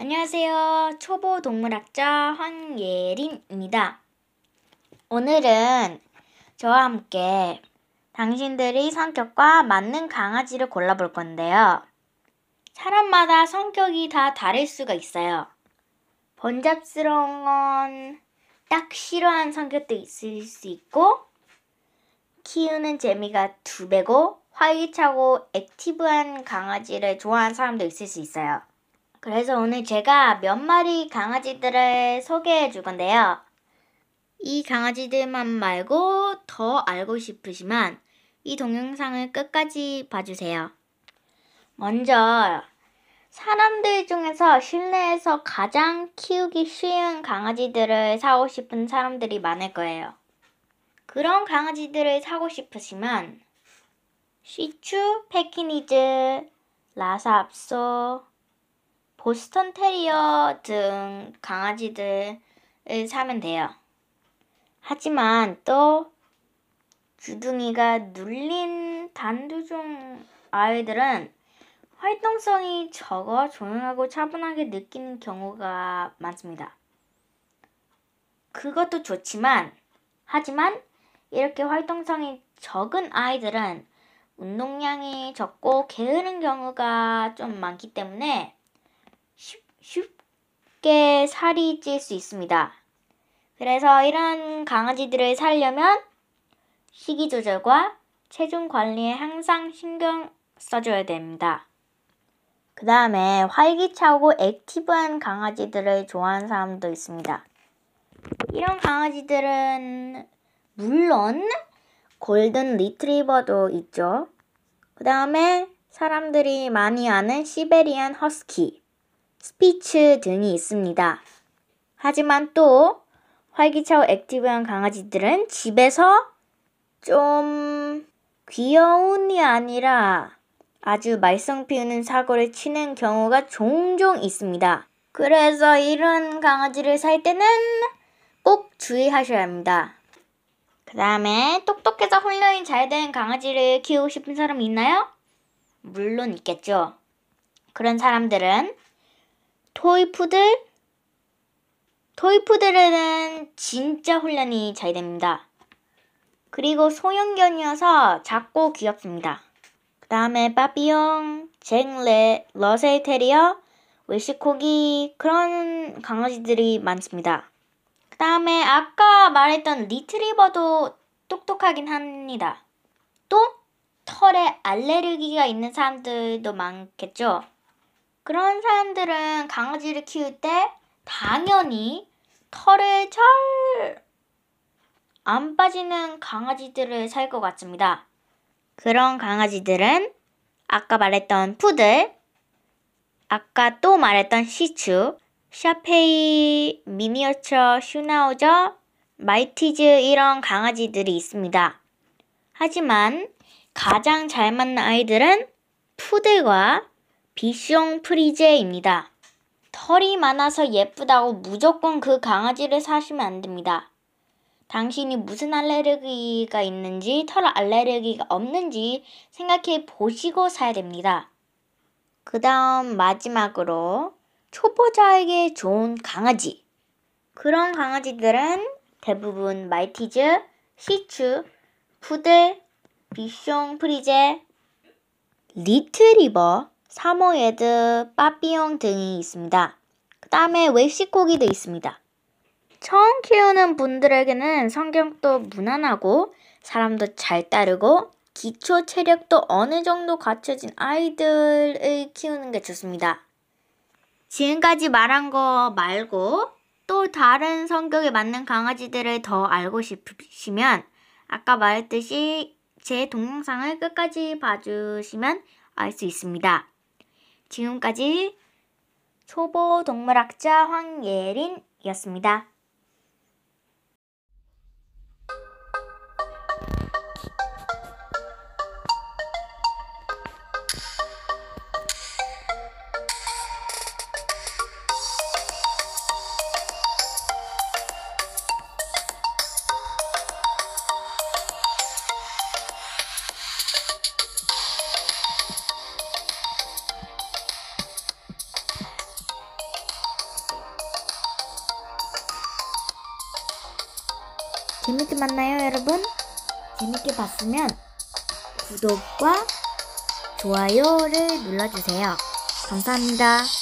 안녕하세요. 초보 동물학자 황예린입니다 오늘은 저와 함께 당신들의 성격과 맞는 강아지를 골라볼 건데요. 사람마다 성격이 다 다를 수가 있어요. 번잡스러운 건 딱 싫어하는 성격도 있을 수 있고, 키우는 재미가 두 배고, 활기차고 액티브한 강아지를 좋아하는 사람도 있을 수 있어요. 그래서 오늘 제가 몇 마리 강아지들을 소개해 줄 건데요. 이 강아지들만 말고 더 알고 싶으시면 이 동영상을 끝까지 봐주세요. 먼저 사람들 중에서 실내에서 가장 키우기 쉬운 강아지들을 사고 싶은 사람들이 많을 거예요. 그런 강아지들을 사고 싶으시면 시추, 페키니즈, 라사압소, 보스턴 테리어 등 강아지들을 사면 돼요. 하지만 또 주둥이가 눌린 단두종 아이들은 활동성이 적어 조용하고 차분하게 느끼는 경우가 많습니다. 그것도 좋지만, 하지만 이렇게 활동성이 적은 아이들은 운동량이 적고 게으른 경우가 좀 많기 때문에 쉽게 살이 찔 수 있습니다. 그래서 이런 강아지들을 살려면 식이 조절과 체중 관리에 항상 신경 써줘야 됩니다. 그 다음에 활기차고 액티브한 강아지들을 좋아하는 사람도 있습니다. 이런 강아지들은 물론 골든 리트리버도 있죠. 그 다음에 사람들이 많이 아는 시베리안 허스키. 스피츠 등이 있습니다. 하지만 또 활기차고 액티브한 강아지들은 집에서 좀 귀여운이 아니라 아주 말썽 피우는 사고를 치는 경우가 종종 있습니다. 그래서 이런 강아지를 살 때는 꼭 주의하셔야 합니다. 그 다음에 똑똑해서 훈련이 잘 된 강아지를 키우고 싶은 사람 있나요? 물론 있겠죠. 그런 사람들은 토이푸들 토이푸들에는 진짜 훈련이 잘 됩니다. 그리고 소형견이어서 작고 귀엽습니다. 그 다음에 빠삐용, 쟁레, 러셀테리어, 웰시코기 그런 강아지들이 많습니다. 그 다음에 아까 말했던 리트리버도 똑똑하긴 합니다. 또 털에 알레르기가 있는 사람들도 많겠죠. 그런 사람들은 강아지를 키울 때 당연히 털을 잘 안 빠지는 강아지들을 살 것 같습니다. 그런 강아지들은 아까 말했던 푸들, 아까 또 말했던 시츄, 샤페이, 미니어처 슈나우저, 마이티즈 이런 강아지들이 있습니다. 하지만 가장 잘 맞는 아이들은 푸들과 비숑 프리제입니다. 털이 많아서 예쁘다고 무조건 그 강아지를 사시면 안 됩니다. 당신이 무슨 알레르기가 있는지 털 알레르기가 없는지 생각해 보시고 사야 됩니다. 그 다음 마지막으로 초보자에게 좋은 강아지. 그런 강아지들은 대부분 말티즈, 시츄, 푸들, 비숑 프리제, 리트리버, 사모예드, 빠삐용 등이 있습니다. 그 다음에 웹시코기도 있습니다. 처음 키우는 분들에게는 성격도 무난하고 사람도 잘 따르고 기초 체력도 어느 정도 갖춰진 아이들을 키우는 게 좋습니다. 지금까지 말한 거 말고 또 다른 성격에 맞는 강아지들을 더 알고 싶으시면 아까 말했듯이 제 동영상을 끝까지 봐주시면 알 수 있습니다. 지금까지 초보동물학자 황예린이었습니다. 재밌게 만나요, 여러분. 재밌게 봤으면 구독과 좋아요를 눌러주세요. 감사합니다.